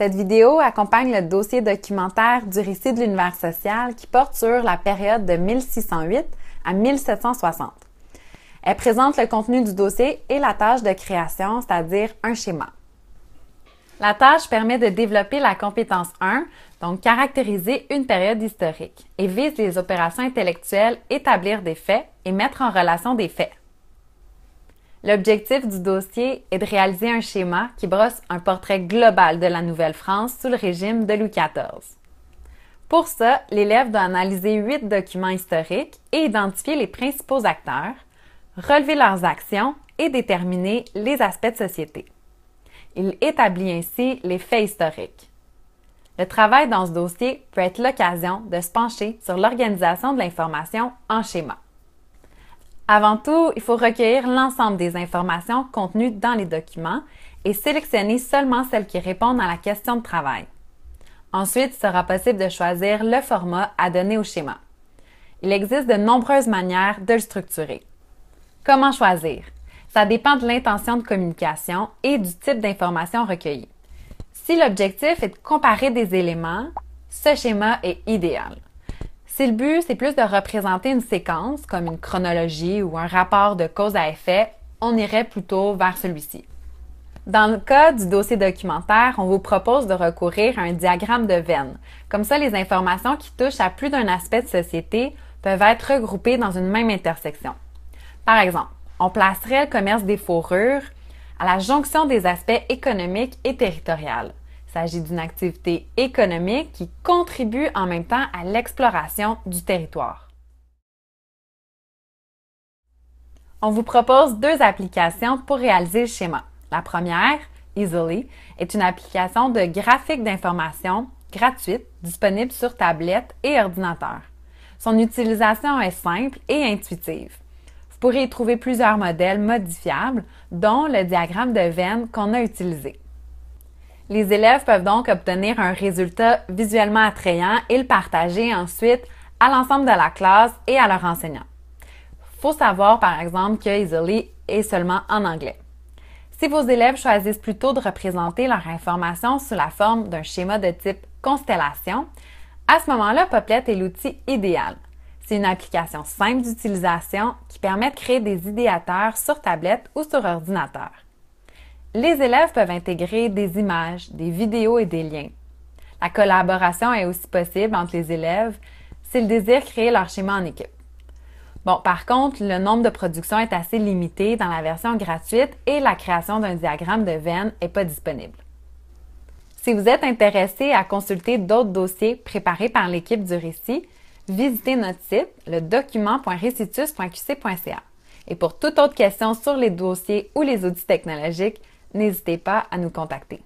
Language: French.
Cette vidéo accompagne le dossier documentaire du récit de l'univers social qui porte sur la période de 1608 à 1760. Elle présente le contenu du dossier et la tâche de création, c'est-à-dire un schéma. La tâche permet de développer la compétence 1, donc caractériser une période historique, et vise les opérations intellectuelles, établir des faits et mettre en relation des faits. L'objectif du dossier est de réaliser un schéma qui brosse un portrait global de la Nouvelle-France sous le régime de Louis XIV. Pour ça, l'élève doit analyser huit documents historiques et identifier les principaux acteurs, relever leurs actions et déterminer les aspects de société. Il établit ainsi les faits historiques. Le travail dans ce dossier peut être l'occasion de se pencher sur l'organisation de l'information en schéma. Avant tout, il faut recueillir l'ensemble des informations contenues dans les documents et sélectionner seulement celles qui répondent à la question de travail. Ensuite, il sera possible de choisir le format à donner au schéma. Il existe de nombreuses manières de le structurer. Comment choisir? Ça dépend de l'intention de communication et du type d'information recueillie. Si l'objectif est de comparer des éléments, ce schéma est idéal. Si le but, c'est plus de représenter une séquence, comme une chronologie ou un rapport de cause à effet, on irait plutôt vers celui-ci. Dans le cas du dossier documentaire, on vous propose de recourir à un diagramme de veine. Comme ça, les informations qui touchent à plus d'un aspect de société peuvent être regroupées dans une même intersection. Par exemple, on placerait le commerce des fourrures à la jonction des aspects économiques et territoriales. Il s'agit d'une activité économique qui contribue en même temps à l'exploration du territoire. On vous propose deux applications pour réaliser le schéma. La première, Easily, est une application de graphique d'information gratuite disponible sur tablette et ordinateur. Son utilisation est simple et intuitive. Vous pourrez y trouver plusieurs modèles modifiables, dont le diagramme de veine qu'on a utilisé. Les élèves peuvent donc obtenir un résultat visuellement attrayant et le partager ensuite à l'ensemble de la classe et à leur enseignant. Faut savoir par exemple que Easily est seulement en anglais. Si vos élèves choisissent plutôt de représenter leur information sous la forme d'un schéma de type constellation, à ce moment-là, Poplet est l'outil idéal. C'est une application simple d'utilisation qui permet de créer des idéateurs sur tablette ou sur ordinateur les élèves peuvent intégrer des images, des vidéos et des liens. La collaboration est aussi possible entre les élèves s'ils désirent créer leur schéma en équipe. Bon, par contre, le nombre de productions est assez limité dans la version gratuite et la création d'un diagramme de veine n'est pas disponible. Si vous êtes intéressé à consulter d'autres dossiers préparés par l'équipe du récit, visitez notre site, le document.recitus.qc.ca. Et pour toute autre question sur les dossiers ou les outils technologiques, n'hésitez pas à nous contacter.